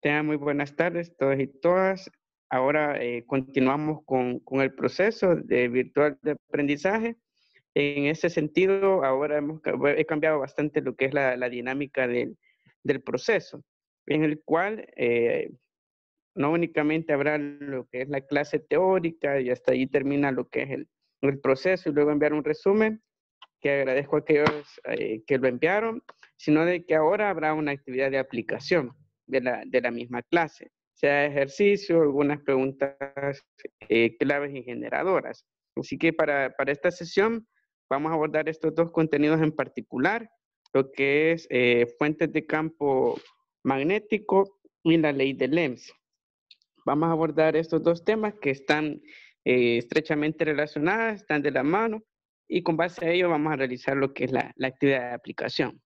Tengan muy buenas tardes todos y todas. Ahora eh, continuamos con, con, el proceso de virtual de aprendizaje. En ese sentido, ahora hemos, he cambiado bastante lo que es la, la dinámica del, del, proceso, en el cual eh, no únicamente habrá lo que es la clase teórica y hasta ahí termina lo que es el, el proceso y luego enviar un resumen, que agradezco a aquellos eh, que lo enviaron, sino de que ahora habrá una actividad de aplicación de la, misma clase, sea ejercicio, algunas preguntas eh, claves y generadoras. Así que para, esta sesión vamos a abordar estos dos contenidos en particular, lo que es eh, fuentes de campo magnético y la ley de Lenz. Vamos a abordar estos dos temas que están eh, estrechamente relacionados, están de la mano, y con base a ello vamos a realizar lo que es la actividad de aplicación.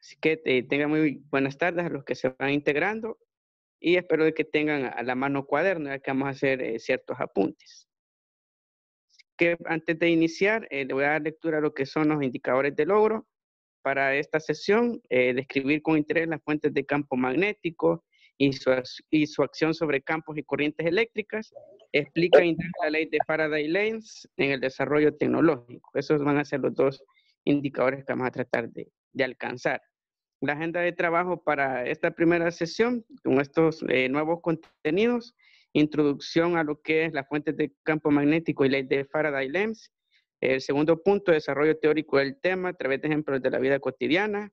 Así que eh, tengan muy buenas tardes a los que se van integrando y espero de que tengan a la mano cuaderno, ya que vamos a hacer eh, ciertos apuntes. que antes de iniciar, eh, le voy a dar lectura a lo que son los indicadores de logro. Para esta sesión, describir con interés las fuentes de campo magnético y su, y su acción sobre campos y corrientes eléctricas. Explica e la ley de Faraday-Lenz en el desarrollo tecnológico. Esos van a ser los dos indicadores que vamos a tratar de, de alcanzar la agenda de trabajo para esta primera sesión con estos eh, nuevos contenidos, introducción a lo que es las fuentes de campo magnético y ley de Faraday-Lems, el segundo punto, desarrollo teórico del tema a través de ejemplos de la vida cotidiana,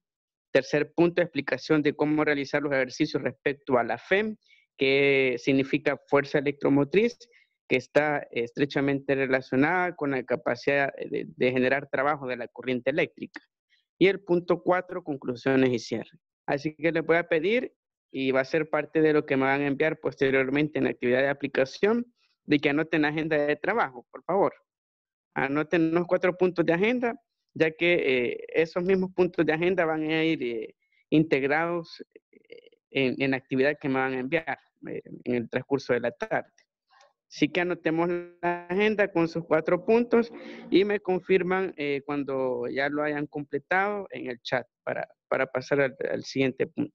tercer punto, explicación de cómo realizar los ejercicios respecto a la FEM, que significa fuerza electromotriz, que está estrechamente relacionada con la capacidad de generar trabajo de la corriente eléctrica. Y el punto cuatro, conclusiones y cierre. Así que les voy a pedir, y va a ser parte de lo que me van a enviar posteriormente en la actividad de aplicación, de que anoten la agenda de trabajo, por favor. Anoten los cuatro puntos de agenda, ya que eh, esos mismos puntos de agenda van a ir eh, integrados eh, en, en, la actividad que me van a enviar en el transcurso de la tarde. Así que anotemos la agenda con sus cuatro puntos y me confirman eh, cuando ya lo hayan completado en el chat para, para pasar al siguiente punto.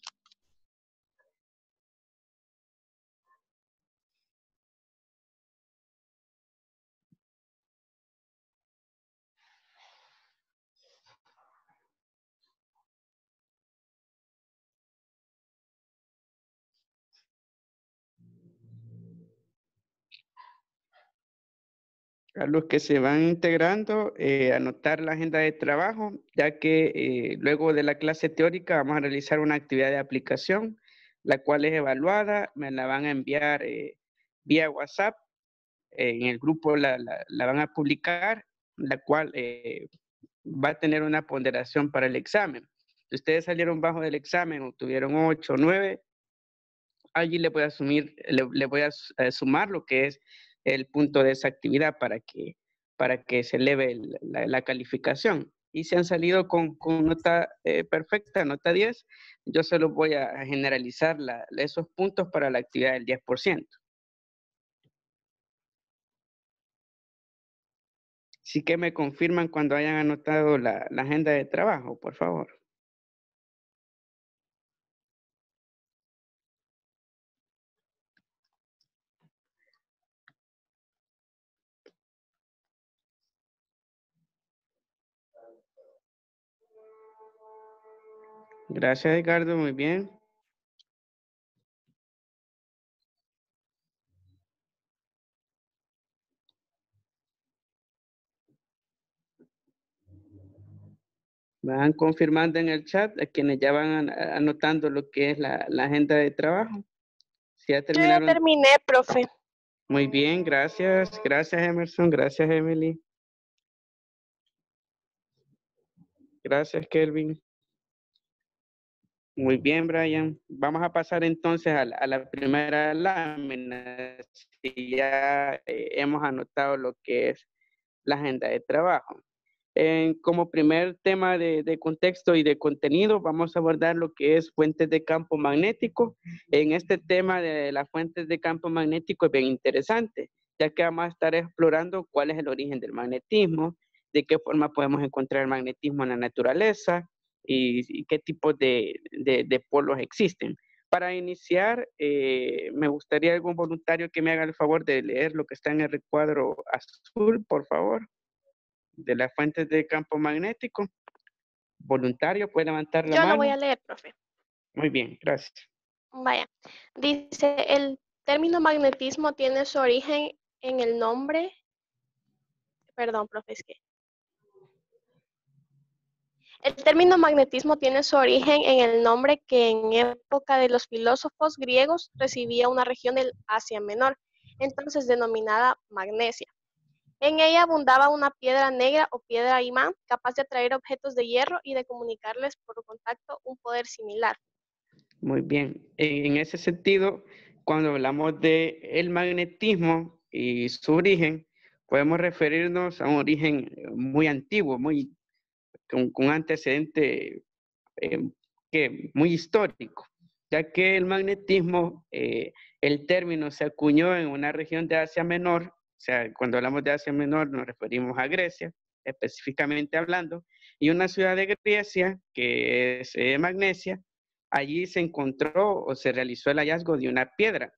a los que se van integrando, eh, anotar la agenda de trabajo, ya que eh, luego de la clase teórica vamos a realizar una actividad de aplicación, la cual es evaluada, me la van a enviar eh, vía WhatsApp, en el grupo la, la, van a publicar, la cual va a tener una ponderación para el examen. Si ustedes salieron bajo del examen, obtuvieron 8 o 9, allí le asumir, le voy a sumar lo que es el punto de esa actividad para que, para que se eleve la, calificación. Y se han salido con, nota eh, perfecta, nota 10. Yo solo voy a generalizar esos puntos para la actividad del 10%. sí que me confirman cuando hayan anotado la agenda de trabajo, por favor. Gracias, Ricardo. Muy bien. Van confirmando en el chat a quienes ya van anotando lo que es la, agenda de trabajo. ya Yo ya terminé, profe. Muy bien, gracias. Gracias, Emerson. Gracias, Emily. Gracias, Kelvin. Muy bien, Brian. Vamos a pasar entonces a la, primera lámina. ya eh, hemos anotado lo que es la agenda de trabajo. como primer tema de, de, contexto y de contenido, vamos a abordar lo que es fuentes de campo magnético. En este tema de las fuentes de campo magnético es bien interesante, ya que vamos a estar explorando cuál es el origen del magnetismo, de qué forma podemos encontrar el magnetismo en la naturaleza, y, qué tipo de, polos existen. Para iniciar, eh, me gustaría algún voluntario que me haga el favor de leer lo que está en el recuadro azul, por favor, de las fuentes de campo magnético. Voluntario, puede levantar la mano. Yo lo voy a leer, profe. Muy bien, gracias. Vaya, dice, el término magnetismo tiene su origen en el nombre, perdón, profe, es que el término magnetismo tiene su origen en el nombre que en época de los filósofos griegos recibía una región del Asia Menor, entonces denominada Magnesia. En ella abundaba una piedra negra o piedra imán capaz de atraer objetos de hierro y de comunicarles por contacto un poder similar. Muy bien. En ese sentido, cuando hablamos del el magnetismo y su origen, podemos referirnos a un origen muy antiguo, muy con, un antecedente eh, que, muy histórico, ya que el magnetismo, eh, el término se acuñó en una región de Asia Menor, o sea, cuando hablamos de Asia Menor nos referimos a Grecia, específicamente hablando, y una ciudad de Grecia, que es eh, Magnesia, allí se encontró o se realizó el hallazgo de una piedra.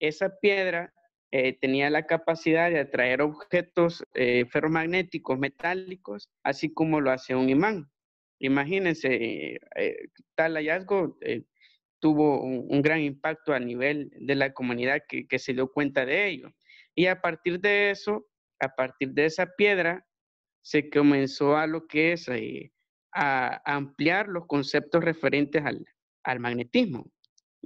Esa piedra eh, tenía la capacidad de atraer objetos eh, ferromagnéticos metálicos, así como lo hace un imán. Imagínense, eh, tal hallazgo tuvo un, gran impacto a nivel de la comunidad que, se dio cuenta de ello. Y a partir de eso, a partir de esa piedra, se comenzó a lo que es a ampliar los conceptos referentes al magnetismo.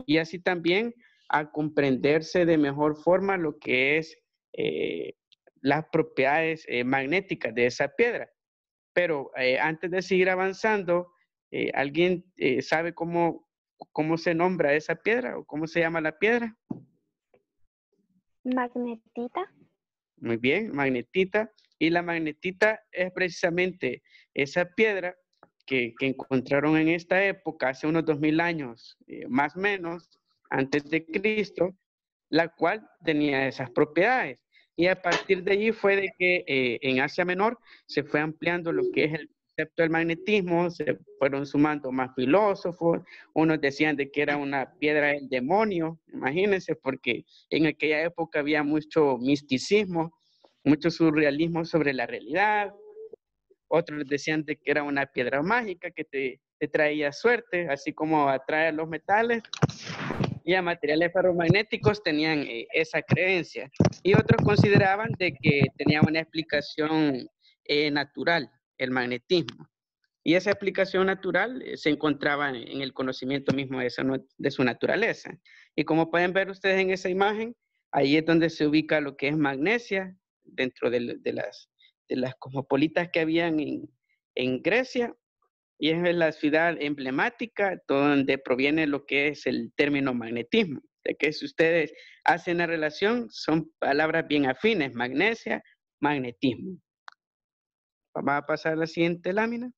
Y así también a comprenderse de mejor forma lo que es eh, las propiedades eh, magnéticas de esa piedra. Pero eh, antes de seguir avanzando, ¿alguien sabe cómo, cómo se nombra esa piedra o cómo se llama la piedra? Magnetita. Muy bien, magnetita. Y la magnetita es precisamente esa piedra que, que encontraron en esta época, hace unos 2000 años, más o menos, antes de Cristo, la cual tenía esas propiedades. Y a partir de allí fue de que eh, en Asia Menor se fue ampliando lo que es el concepto del magnetismo, se fueron sumando más filósofos, unos decían de que era una piedra del demonio, imagínense, porque en aquella época había mucho misticismo, mucho surrealismo sobre la realidad, otros decían de que era una piedra mágica que te, te traía suerte, así como atrae a los metales, y a materiales ferromagnéticos tenían eh, esa creencia y otros consideraban de que tenía una explicación eh, natural, el magnetismo. Y esa explicación natural eh, se encontraba en el conocimiento mismo de, de su naturaleza. Y como pueden ver ustedes en esa imagen, ahí es donde se ubica lo que es magnesia dentro de, las, las cosmopolitas que habían en, en Grecia y es la ciudad emblemática donde proviene lo que es el término magnetismo. De que si ustedes hacen la relación, son palabras bien afines, magnesia, magnetismo. Vamos a pasar a la siguiente lámina.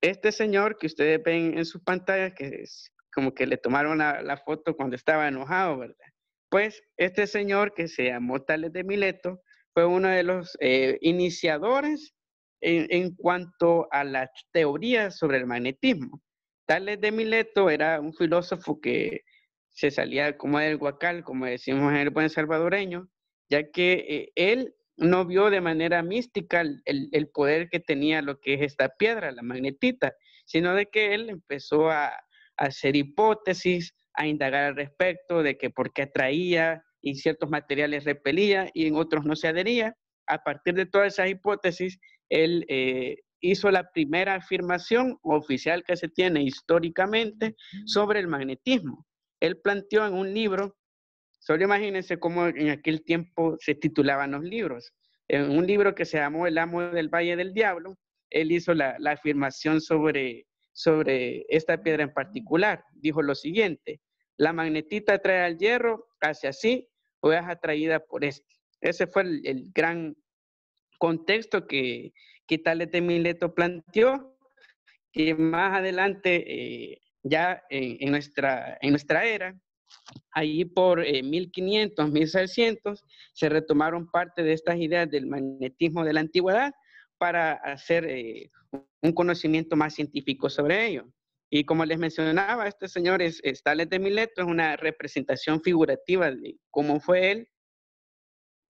Este señor que ustedes ven en sus pantallas, que es como que le tomaron la, foto cuando estaba enojado, ¿verdad? Pues este señor que se llamó Tales de Mileto fue uno de los eh, iniciadores en, cuanto a las teorías sobre el magnetismo. Tales de Mileto era un filósofo que se salía como del guacal, como decimos en el buen salvadoreño, ya que eh, él no vio de manera mística el, poder que tenía lo que es esta piedra, la magnetita, sino de que él empezó a, a hacer hipótesis, a indagar al respecto de que por qué atraía y ciertos materiales repelía y en otros no se adhería. A partir de todas esas hipótesis, él eh, hizo la primera afirmación oficial que se tiene históricamente sobre el magnetismo. Él planteó en un libro, solo imagínense cómo en aquel tiempo se titulaban los libros, en un libro que se llamó El amo del Valle del Diablo, él hizo la, afirmación sobre, sobre esta piedra en particular. Dijo lo siguiente, la magnetita trae al hierro hacia así, o es atraída por este. Ese fue el gran contexto que, que Talete Mileto planteó, que más adelante, eh, ya en, nuestra, en nuestra era, allí por 1500, eh, 1600, se retomaron parte de estas ideas del magnetismo de la antigüedad para hacer eh, un conocimiento más científico sobre ello. Y como les mencionaba, este señor es Talete de Mileto, es una representación figurativa de cómo fue él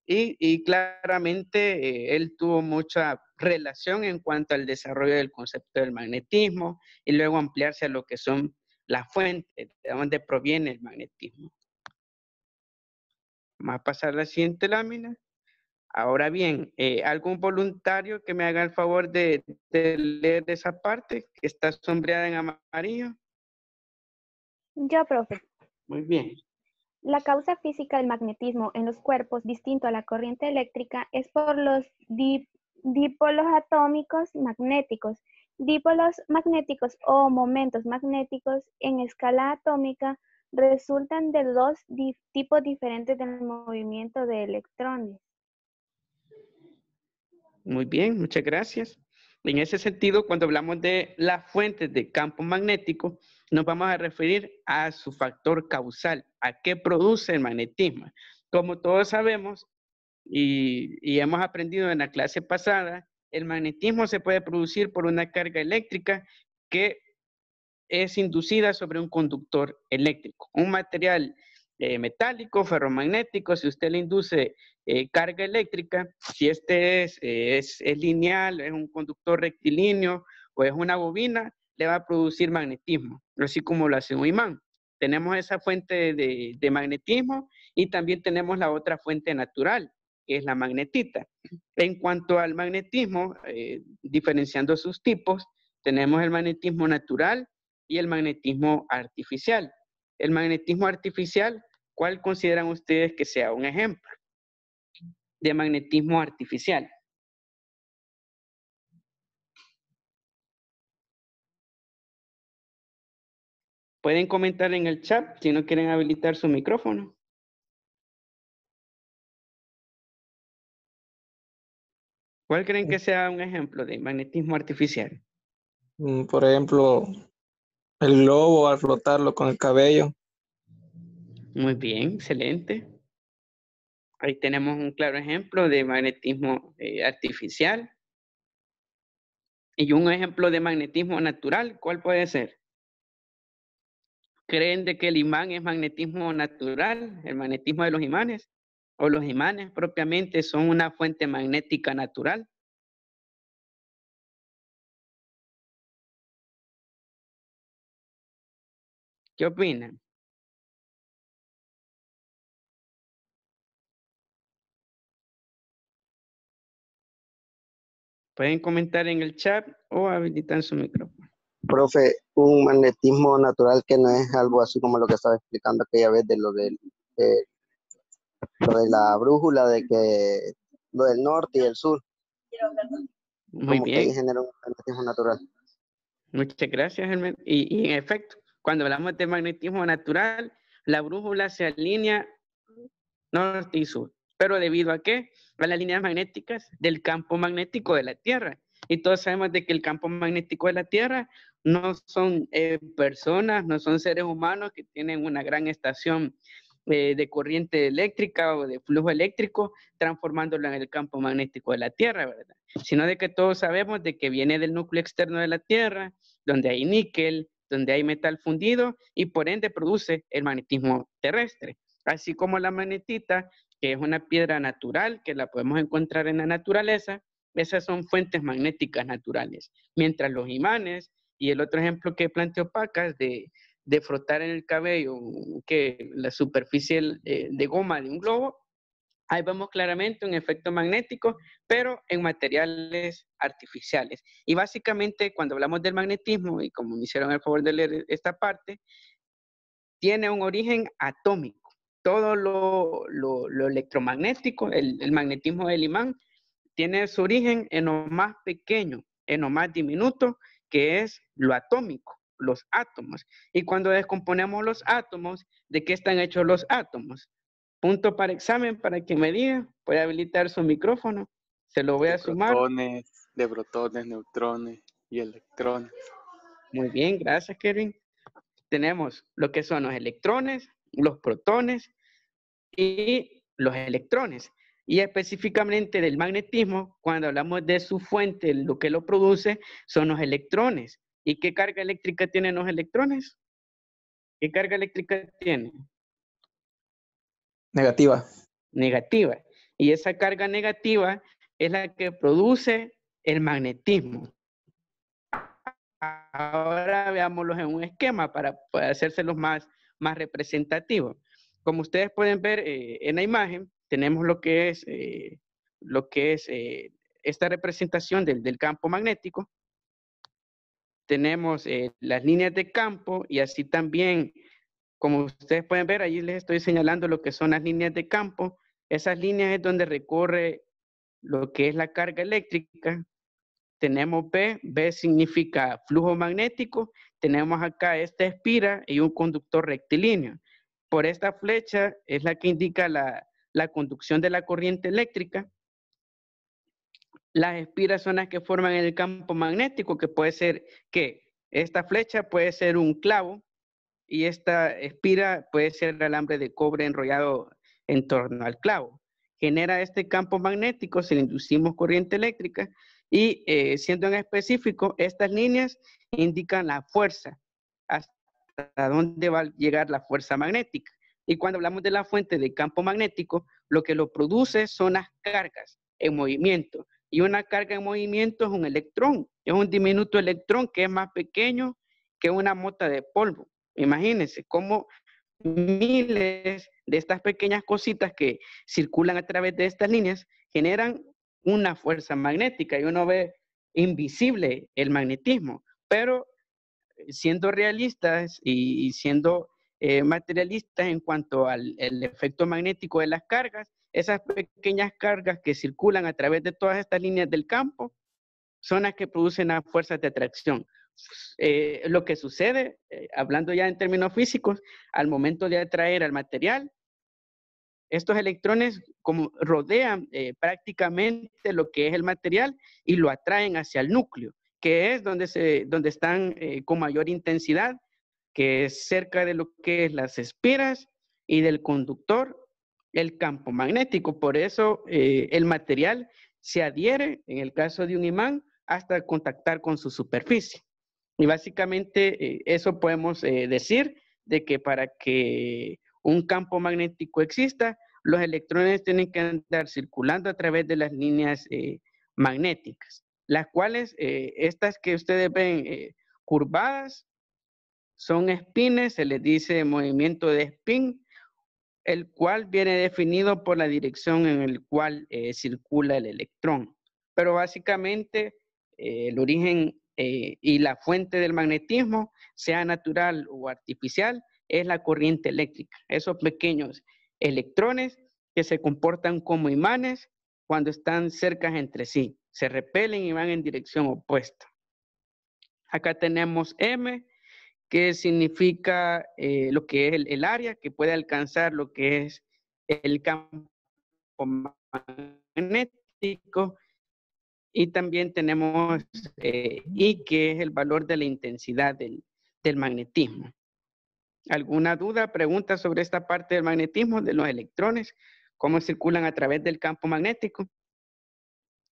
y, claramente eh, él tuvo mucha relación en cuanto al desarrollo del concepto del magnetismo y luego ampliarse a lo que son las fuentes, de donde proviene el magnetismo. Vamos a pasar la siguiente lámina. Ahora bien, eh, algún voluntario que me haga el favor de, de, leer esa parte que está sombreada en amarillo. Ya, profe. Muy bien. La causa física del magnetismo en los cuerpos distinto a la corriente eléctrica es por los dipolos atómicos magnéticos. Dipolos magnéticos o momentos magnéticos en escala atómica resultan de dos tipos diferentes del movimiento de electrones. Muy bien, muchas gracias. En ese sentido, cuando hablamos de las fuentes de campo magnético, nos vamos a referir a su factor causal, a qué produce el magnetismo. Como todos sabemos y, hemos aprendido en la clase pasada, el magnetismo se puede producir por una carga eléctrica que es inducida sobre un conductor eléctrico. Un material eh, metálico, ferromagnético, si usted le induce eh, carga eléctrica, si este eh, es lineal, es un conductor rectilíneo o es una bobina, le va a producir magnetismo, así como lo hace un imán. Tenemos esa fuente de, magnetismo y también tenemos la otra fuente natural, que es la magnetita. En cuanto al magnetismo, eh, diferenciando sus tipos, tenemos el magnetismo natural y el magnetismo artificial. El magnetismo artificial, ¿cuál consideran ustedes que sea un ejemplo de magnetismo artificial? Pueden comentar en el chat si no quieren habilitar su micrófono. ¿Cuál creen que sea un ejemplo de magnetismo artificial? Mm, por ejemplo, el globo al flotarlo con el cabello. Muy bien, excelente. Ahí tenemos un claro ejemplo de magnetismo eh, artificial. Y un ejemplo de magnetismo natural, ¿cuál puede ser? creen de que el imán es magnetismo natural, el magnetismo de los imanes, o los imanes propiamente son una fuente magnética natural. ¿Qué opinan? Pueden comentar en el chat o habilitar su micrófono profe, un magnetismo natural que no es algo así como lo que estaba explicando aquella vez de lo de, lo de la brújula, de que lo del norte y el sur. Muy bien. genera un magnetismo natural. Muchas gracias, Germán. Y, y, en efecto, cuando hablamos de magnetismo natural, la brújula se alinea norte y sur. ¿Pero debido a qué? A las líneas magnéticas del campo magnético de la Tierra. Y todos sabemos de que el campo magnético de la Tierra no son eh, personas, no son seres humanos que tienen una gran estación eh, de corriente eléctrica o de flujo eléctrico, transformándolo en el campo magnético de la Tierra, ¿verdad? Sino de que todos sabemos de que viene del núcleo externo de la Tierra, donde hay níquel, donde hay metal fundido y por ende produce el magnetismo terrestre, así como la magnetita, que es una piedra natural que la podemos encontrar en la naturaleza, esas son fuentes magnéticas naturales, mientras los imanes y el otro ejemplo que planteó Pacas de, de frotar en el cabello que la superficie eh, de goma de un globo, ahí vemos claramente un efecto magnético, pero en materiales artificiales. Y básicamente cuando hablamos del magnetismo, y como me hicieron el favor de leer esta parte, tiene un origen atómico. Todo lo, electromagnético, el magnetismo del imán, tiene su origen en lo más pequeño, en lo más diminuto, que es lo atómico, los átomos. Y cuando descomponemos los átomos, ¿de qué están hechos los átomos? Punto para examen para que me diga, puede habilitar su micrófono, se lo voy a sumar. Protones, de protones, neutrones y electrones. Muy bien, gracias Kevin. Tenemos lo que son los electrones, los protones y los electrones y específicamente del magnetismo, cuando hablamos de su fuente, lo que lo produce son los electrones. ¿Y qué carga eléctrica tienen los electrones? ¿Qué carga eléctrica tiene? Negativa. Negativa. Y esa carga negativa es la que produce el magnetismo. Ahora veámoslos en un esquema para, hacerse hacérselos más, más representativos. Como ustedes pueden ver eh, en la imagen, tenemos lo que es, eh, lo que es eh, esta representación del, del, campo magnético, tenemos eh, las líneas de campo y así también, como ustedes pueden ver, allí les estoy señalando lo que son las líneas de campo. Esas líneas es donde recorre lo que es la carga eléctrica. Tenemos B, B significa flujo magnético. Tenemos acá esta espira y un conductor rectilíneo. Por esta flecha es la que indica la, la conducción de la corriente eléctrica. Las espiras son las que forman el campo magnético, que puede ser que esta flecha puede ser un clavo y esta espira puede ser el alambre de cobre enrollado en torno al clavo. Genera este campo magnético si le inducimos corriente eléctrica y eh, siendo en específico, estas líneas indican la fuerza, hasta dónde va a llegar la fuerza magnética. Y cuando hablamos de la fuente de campo magnético, lo que lo produce son las cargas en movimiento. Y una carga en movimiento es un electrón, es un diminuto electrón que es más pequeño que una mota de polvo. Imagínense cómo miles de estas pequeñas cositas que circulan a través de estas líneas generan una fuerza magnética y uno ve invisible el magnetismo. Pero siendo realistas y siendo eh, materialistas en cuanto al efecto magnético de las cargas. Esas pequeñas cargas que circulan a través de todas estas líneas del campo son las que producen las fuerzas de atracción. Eh, lo que sucede, eh, hablando ya en términos físicos, al momento de atraer al material, estos electrones como rodean prácticamente lo que es el material y lo atraen hacia el núcleo, que es donde, se, donde están con mayor intensidad que es cerca de lo que es las espiras y del conductor el campo magnético. Por eso eh, el material se adhiere, en el caso de un imán, hasta contactar con su superficie. Y básicamente eh, eso podemos eh, decir de que para que un campo magnético exista, los electrones tienen que andar circulando a través de las líneas magnéticas, las cuales, estas que ustedes ven curvadas, son espines, se les dice movimiento de spin, el cual viene definido por la dirección en el cual eh, circula el electrón. Pero básicamente eh, el origen eh, y la fuente del magnetismo, sea natural o artificial, es la corriente eléctrica. Esos pequeños electrones que se comportan como imanes cuando están cerca entre sí. Se repelen y van en dirección opuesta. Acá tenemos M, que significa eh, lo que es el, área que puede alcanzar lo que es el campo magnético. Y también tenemos eh, y I, que es el valor de la intensidad del, magnetismo. ¿Alguna duda, pregunta sobre esta parte del magnetismo, de los electrones, cómo circulan a través del campo magnético?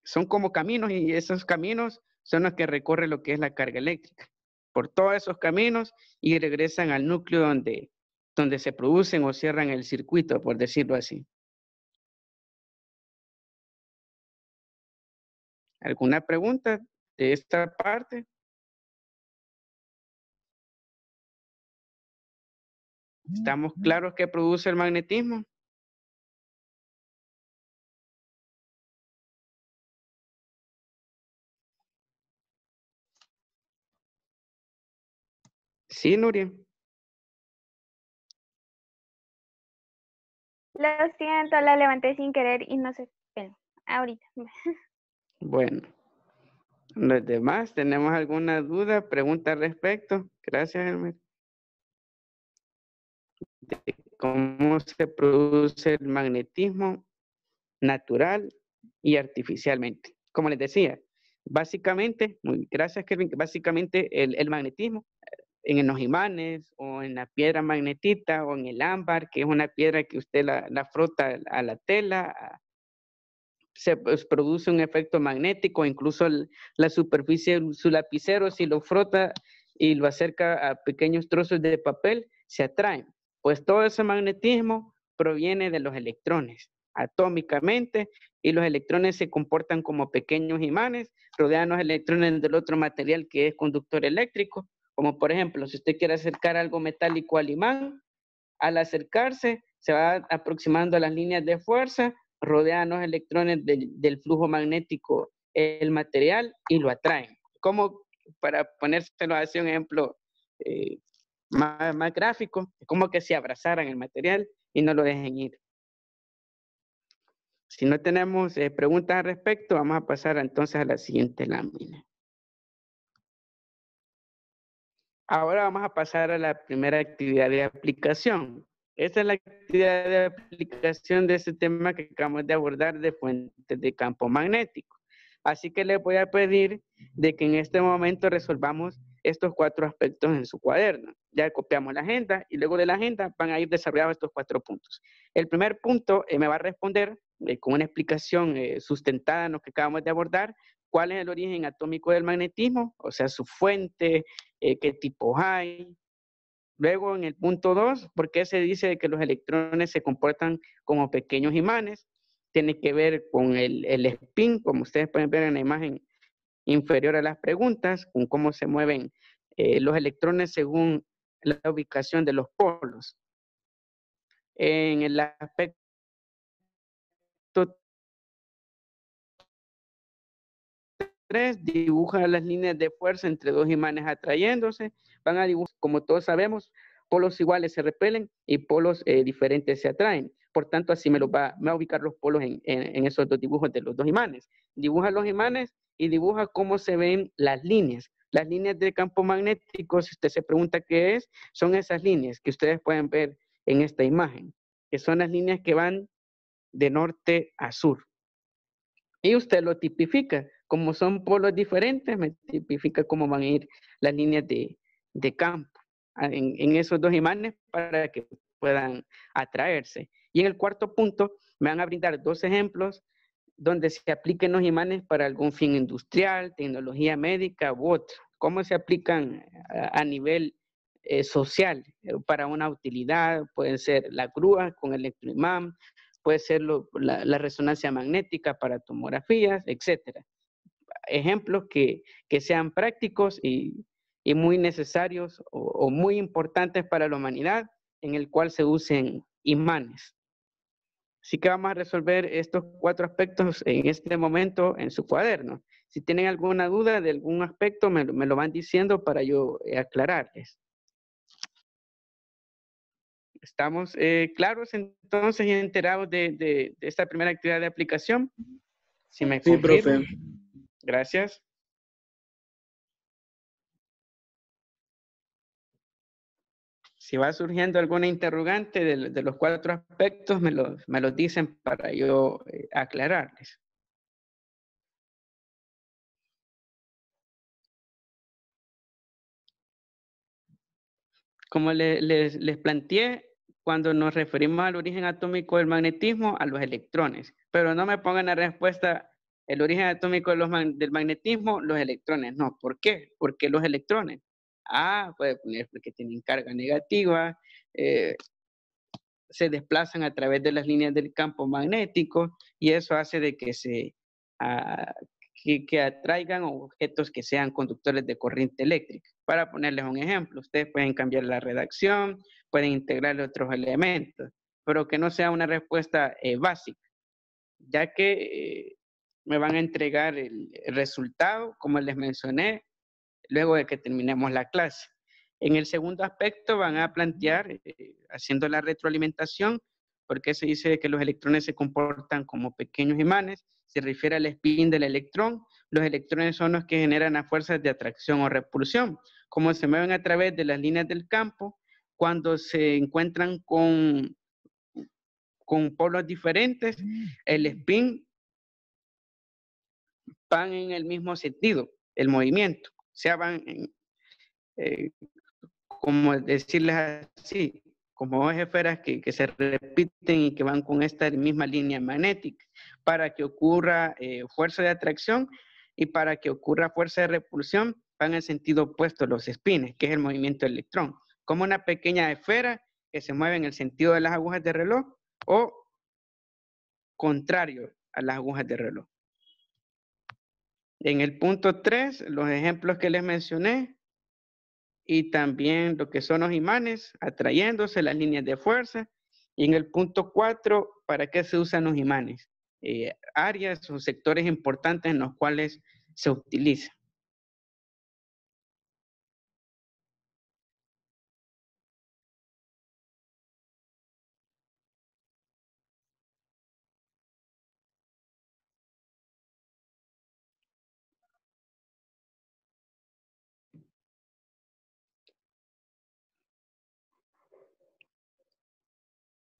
Son como caminos y esos caminos son los que recorre lo que es la carga eléctrica por todos esos caminos y regresan al núcleo donde, donde se producen o cierran el circuito, por decirlo así. ¿Alguna pregunta de esta parte? ¿Estamos mm, mm. claros que produce el magnetismo? Sí, Nuria. Lo siento, la levanté sin querer y no sé. ahorita. Bueno. Los demás, ¿tenemos alguna duda, pregunta al respecto? Gracias, Elmer. cómo se produce el magnetismo natural y artificialmente. Como les decía, básicamente, gracias Kevin, básicamente el magnetismo en los imanes o en la piedra magnetita o en el ámbar, que es una piedra que usted la, frota a la tela, se pues, produce un efecto magnético, incluso la superficie de su lapicero, si lo frota y lo acerca a pequeños trozos de papel, se atraen. Pues todo ese magnetismo proviene de los electrones atómicamente y los electrones se comportan como pequeños imanes, rodean los electrones del otro material que es conductor eléctrico como por ejemplo, si usted quiere acercar algo metálico al imán, al acercarse se va aproximando a las líneas de fuerza, rodean los electrones del, flujo magnético el material y lo atraen. Como para ponérselo así un ejemplo eh, más, gráfico, gráfico, como que se abrazaran el material y no lo dejen ir. Si no tenemos eh, preguntas al respecto, vamos a pasar entonces a la siguiente lámina. Ahora vamos a pasar a la primera actividad de aplicación. Esta es la actividad de aplicación de ese tema que acabamos de abordar de fuentes de campo magnético. Así que le voy a pedir de que en este momento resolvamos estos cuatro aspectos en su cuaderno. Ya copiamos la agenda y luego de la agenda van a ir desarrollando estos cuatro puntos. El primer punto eh, me va a responder eh, con una explicación eh, sustentada en lo que acabamos de abordar cuál es el origen atómico del magnetismo, o sea, su fuente, eh, qué tipo hay. Luego, en el punto 2, ¿por qué se dice que los electrones se comportan como pequeños imanes? Tiene que ver con el, spin, como ustedes pueden ver en la imagen inferior a las preguntas, con cómo se mueven eh, los electrones según la ubicación de los polos. En el aspecto dibuja las líneas de fuerza entre dos imanes atrayéndose, van a dibujar, como todos sabemos, polos iguales se repelen y polos eh, diferentes se atraen. Por tanto, así me, lo va, a ubicar los polos en, en, esos dos dibujos de los dos imanes. Dibuja los imanes y dibuja cómo se ven las líneas. Las líneas de campo magnético, si usted se pregunta qué es, son esas líneas que ustedes pueden ver en esta imagen, que son las líneas que van de norte a sur. Y usted lo tipifica como son polos diferentes, me tipifica cómo van a ir las líneas de, de campo ah, en, esos dos imanes para que puedan atraerse. Y en el cuarto punto, me van a brindar dos ejemplos donde se apliquen los imanes para algún fin industrial, tecnología médica u otro. ¿Cómo se aplican a, nivel eh, social eh, para una utilidad? Pueden ser la grúa con electroimán, puede ser la, la, resonancia magnética para tomografías, etcétera ejemplos que, que sean prácticos y, y muy necesarios o, o, muy importantes para la humanidad, en el cual se usen imanes. Así que vamos a resolver estos cuatro aspectos en este momento en su cuaderno. Si tienen alguna duda de algún aspecto, me, me lo van diciendo para yo eh, aclararles. ¿Estamos eh, claros entonces y enterados de, de, de, esta primera actividad de aplicación? Si me sí, profe. Gracias. Si va surgiendo alguna interrogante de, los cuatro aspectos, me lo dicen para yo eh, aclararles. Como les, les planteé, cuando nos referimos al origen atómico del magnetismo, a los electrones. Pero no me pongan la respuesta el origen atómico los del magnetismo, los electrones. No, ¿por qué? Porque los electrones. Ah, puede poner porque tienen carga negativa, eh, se desplazan a través de las líneas del campo magnético y eso hace de que se ah, que, atraigan objetos que sean conductores de corriente eléctrica. Para ponerles un ejemplo, ustedes pueden cambiar la redacción, pueden integrar otros elementos, pero que no sea una respuesta eh, básica, ya que eh, me van a entregar el, resultado, como les mencioné, luego de que terminemos la clase. En el segundo aspecto van a plantear, eh, haciendo la retroalimentación, porque se dice que los electrones se comportan como pequeños imanes, se refiere al spin del electrón, los electrones son los que generan las fuerzas de atracción o repulsión, como se mueven a través de las líneas del campo, cuando se encuentran con, con polos diferentes, el spin van en el mismo sentido, el movimiento, o sea, van, eh, como decirles así, como dos esferas que, se repiten y que van con esta misma línea magnética, para que ocurra eh, fuerza de atracción y para que ocurra fuerza de repulsión, van en el sentido opuesto los espines, que es el movimiento del electrón, como una pequeña esfera que se mueve en el sentido de las agujas de reloj o contrario a las agujas de reloj. En el punto 3, los ejemplos que les mencioné y también lo que son los imanes, atrayéndose las líneas de fuerza. Y en el punto 4, ¿para qué se usan los imanes? Eh, áreas o sectores importantes en los cuales se utilizan.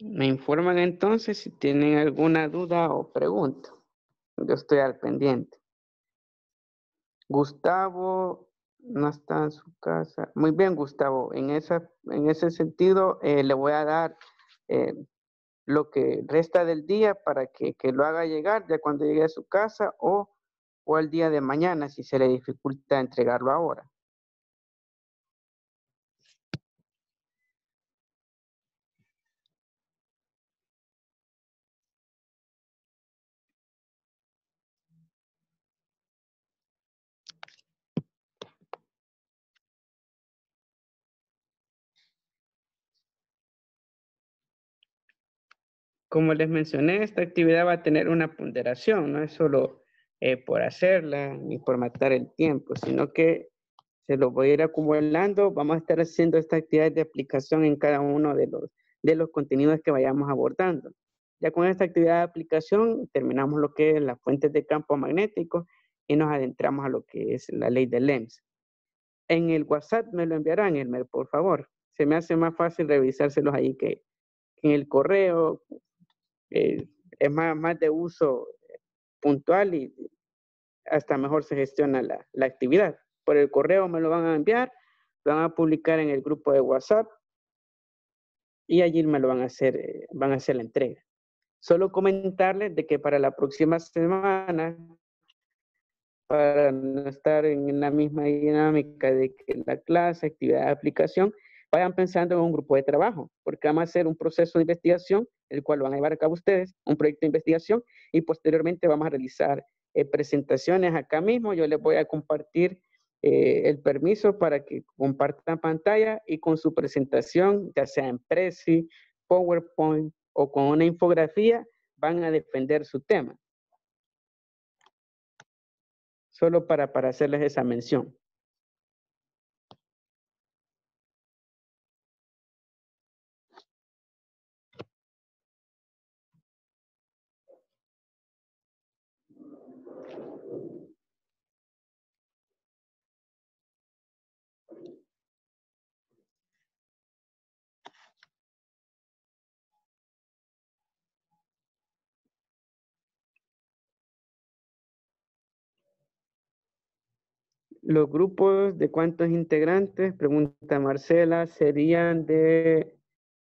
Me informan entonces si tienen alguna duda o pregunta. Yo estoy al pendiente. Gustavo no está en su casa. Muy bien, Gustavo. En, esa, en ese sentido, eh, le voy a dar eh, lo que resta del día para que, lo haga llegar ya cuando llegue a su casa o, o al día de mañana si se le dificulta entregarlo ahora. Como les mencioné, esta actividad va a tener una ponderación, no es solo eh, por hacerla ni por matar el tiempo, sino que se lo voy a ir acumulando. Vamos a estar haciendo esta actividad de aplicación en cada uno de los, de los contenidos que vayamos abordando. Ya con esta actividad de aplicación terminamos lo que es las fuentes de campo magnético y nos adentramos a lo que es la ley de Lenz. En el WhatsApp me lo enviarán, Elmer, por favor. Se me hace más fácil revisárselos ahí que en el correo, eh, es más, más de uso puntual y hasta mejor se gestiona la, la actividad. Por el correo me lo van a enviar, lo van a publicar en el grupo de WhatsApp y allí me lo van a hacer, eh, van a hacer la entrega. Solo comentarles de que para la próxima semana, para no estar en la misma dinámica de que la clase, actividad de aplicación, vayan pensando en un grupo de trabajo, porque vamos a hacer un proceso de investigación, el cual van a llevar a cabo ustedes, un proyecto de investigación, y posteriormente vamos a realizar eh, presentaciones acá mismo. Yo les voy a compartir eh, el permiso para que compartan pantalla y con su presentación, ya sea en Prezi, PowerPoint o con una infografía, van a defender su tema. Solo para, para hacerles esa mención. Los grupos de cuántos integrantes, pregunta Marcela, serían de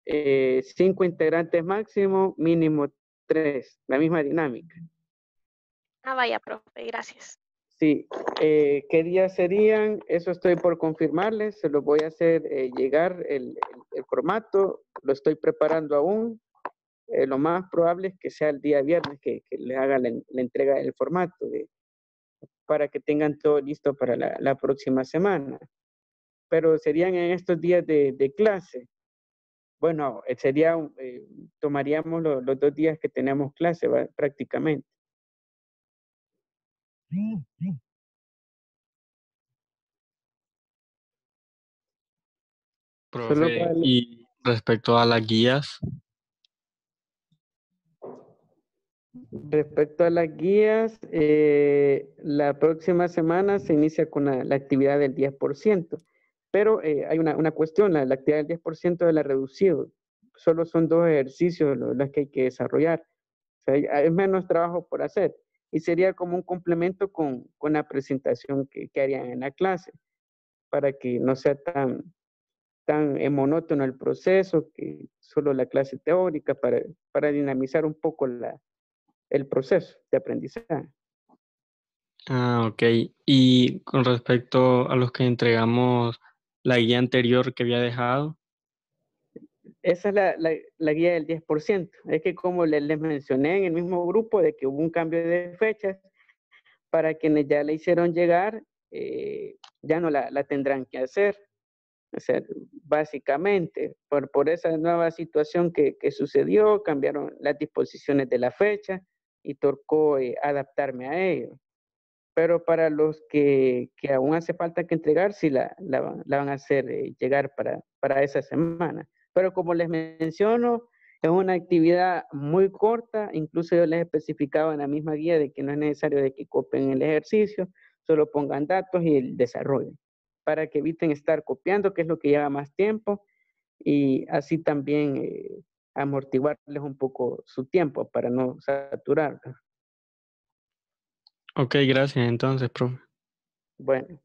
eh, cinco integrantes máximo, mínimo tres, la misma dinámica. Ah, vaya, profe, gracias. Sí, eh, ¿qué días serían? Eso estoy por confirmarles, se lo voy a hacer eh, llegar el, formato, lo estoy preparando aún. lo más probable es que sea el día viernes que, que le haga la, la entrega del formato de, para que tengan todo listo para la, próxima semana. Pero serían en estos días de, clase. Bueno, eh, sería, eh, tomaríamos los dos días que tenemos clase prácticamente. Mm, mm. y respecto a las guías, Respecto a las guías, eh, la próxima semana se inicia con la, actividad del 10%, pero eh, hay una, cuestión, la, actividad del 10% de la reducido, solo son dos ejercicios los, que hay que desarrollar, o hay menos trabajo por hacer y sería como un complemento con, con la presentación que, que, harían en la clase, para que no sea tan, tan monótono el proceso, que solo la clase teórica, para, para dinamizar un poco la, el proceso de aprendizaje. Ah, ok. Y con respecto a los que entregamos la guía anterior que había dejado. Esa es la, la, guía del 10%. Es que como les, les mencioné en el mismo grupo de que hubo un cambio de fechas, para quienes ya la hicieron llegar, eh, ya no la, la, tendrán que hacer. O sea, básicamente, por, por esa nueva situación que, que sucedió, cambiaron las disposiciones de la fecha, y tocó eh, adaptarme a ello. Pero para los que, aún hace falta que entregar, sí la, la, van a hacer eh, llegar para, esa semana. Pero como les menciono, es una actividad muy corta, incluso yo les especificaba en la misma guía de que no es necesario de que copien el ejercicio, solo pongan datos y el desarrollo, para que eviten estar copiando, que es lo que lleva más tiempo, y así también eh, amortiguarles un poco su tiempo para no saturar. Ok, gracias entonces, profe. Bueno.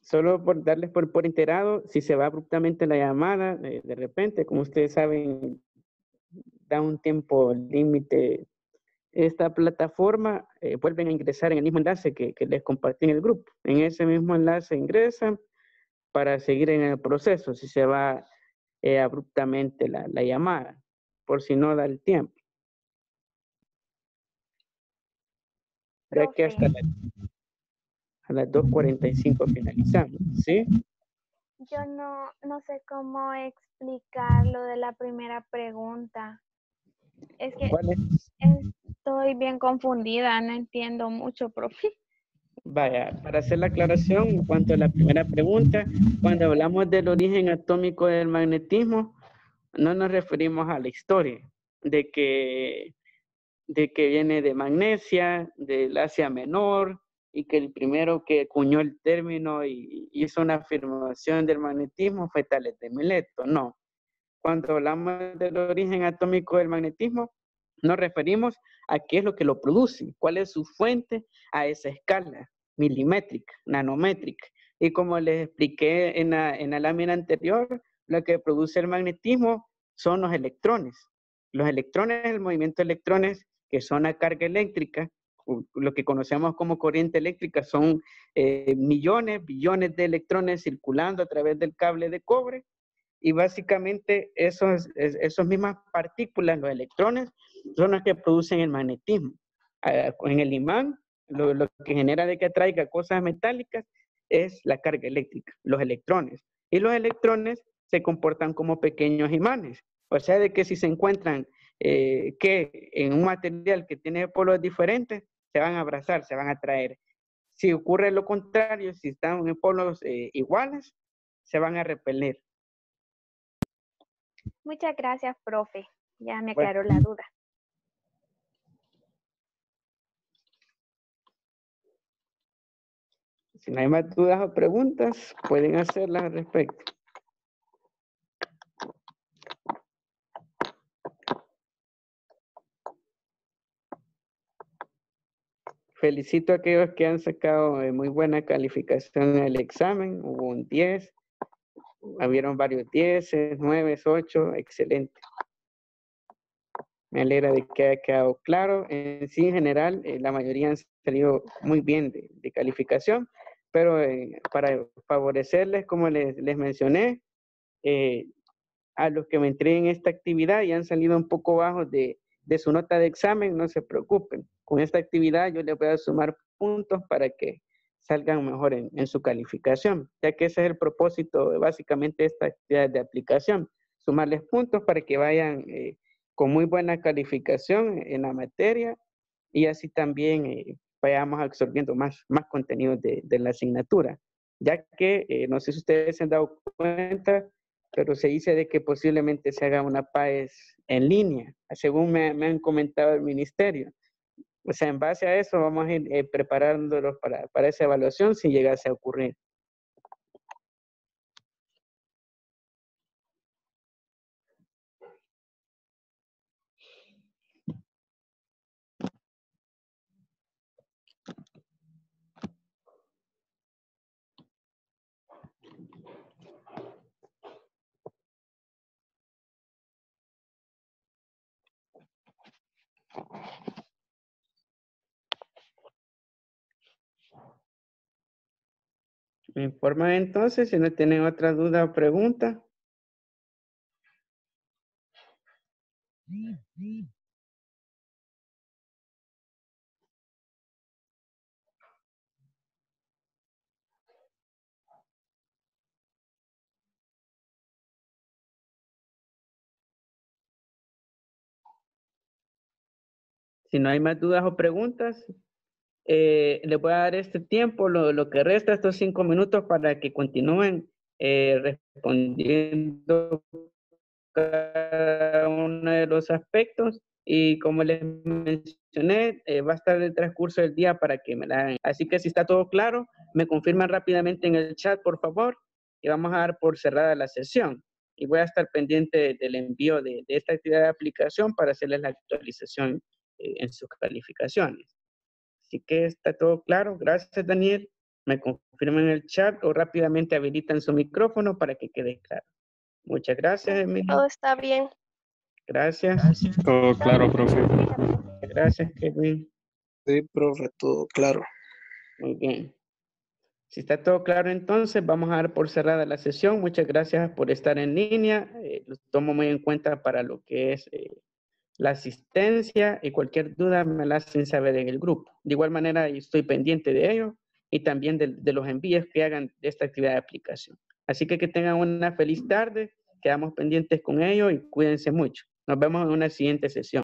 Solo por darles por, por enterado, si se va abruptamente la llamada, eh, de repente, como ustedes saben, da un tiempo límite esta plataforma, eh, vuelven a ingresar en el mismo enlace que, que les compartí en el grupo. En ese mismo enlace ingresan, para seguir en el proceso si se va eh, abruptamente la, llamada, por si no da el tiempo. ya que hasta a las 2.45 finalizamos, ¿sí? Yo no, no sé cómo explicar lo de la primera pregunta. Es que estoy bien confundida, no entiendo mucho, profe. Vaya, para hacer la aclaración en cuanto a la primera pregunta, cuando hablamos del origen atómico del magnetismo, no nos referimos a la historia de que, de que viene de Magnesia, del Asia Menor, y que el primero que acuñó el término y hizo una afirmación del magnetismo fue Tales de Mileto. No. Cuando hablamos del origen atómico del magnetismo, nos referimos a qué es lo que lo produce, cuál es su fuente a esa escala milimétrica, nanométrica. Y como les expliqué en la, lámina anterior, lo que produce el magnetismo son los electrones. Los electrones, el movimiento de electrones, que son la carga eléctrica, lo que conocemos como corriente eléctrica, son eh, millones, billones de electrones circulando a través del cable de cobre. Y básicamente esos, esas mismas partículas, los electrones, son las que producen el magnetismo. Ah, en el imán lo, que genera de que atraiga cosas metálicas es la carga eléctrica, los electrones. Y los electrones se comportan como pequeños imanes. O sea, de que si se encuentran eh, que en un material que tiene polos diferentes, se van a abrazar, se van a atraer. Si ocurre lo contrario, si están en polos eh, iguales, se van a repeler. Muchas gracias, profe. Ya me aclaró la duda. Si no hay más dudas o preguntas, pueden hacerlas al respecto. Felicito a aquellos que han sacado eh, muy buena calificación en el examen. Hubo un 10, habieron varios 10, 9, 8, excelente. Me alegra de que haya quedado claro. En sí, en general, eh, la mayoría han salido muy bien de, calificación pero eh, para favorecerles, como les, mencioné, eh, a los que me entré en esta actividad y han salido un poco bajo de, su nota de examen, no se preocupen. Con esta actividad yo les voy a sumar puntos para que salgan mejor en, su calificación, ya que ese es el propósito de básicamente esta actividad de aplicación, sumarles puntos para que vayan eh, con muy buena calificación en la materia y así también vayamos absorbiendo más, más contenidos de, la asignatura, ya que, eh, no sé si ustedes se han dado cuenta, pero se dice de que posiblemente se haga una PAES en línea, según me, han comentado el ministerio. O sea, en base a eso vamos a ir eh, preparándolos para, para esa evaluación si llegase a ocurrir. Me informa entonces si no tienen otra duda o pregunta. Si no hay más dudas o preguntas, eh, les voy a dar este tiempo, lo, que resta, estos cinco minutos, para que continúen eh, respondiendo cada uno de los aspectos. Y como les mencioné, eh, va a estar el transcurso del día para que me la hagan. Así que si está todo claro, me confirman rápidamente en el chat, por favor, y vamos a dar por cerrada la sesión. Y voy a estar pendiente del envío de esta actividad de aplicación para hacerles la actualización eh, en sus calificaciones. Así que está todo claro. Gracias, Daniel. Me confirman el chat o rápidamente habilitan su micrófono para que quede claro. Muchas gracias, Emilio. Todo está bien. Gracias. Todo claro, profe. Gracias, Kevin. Sí, profe, todo claro. Muy bien. Si está todo claro, entonces vamos a dar por cerrada la sesión. Muchas gracias por estar en línea. Eh, los tomo muy en cuenta para lo que es eh, la asistencia y cualquier duda me la hacen saber en el grupo. De igual manera, estoy pendiente de ello y también de, los envíos que hagan de esta actividad de aplicación. Así que que tengan una feliz tarde, quedamos pendientes con ello y cuídense mucho. Nos vemos en una siguiente sesión.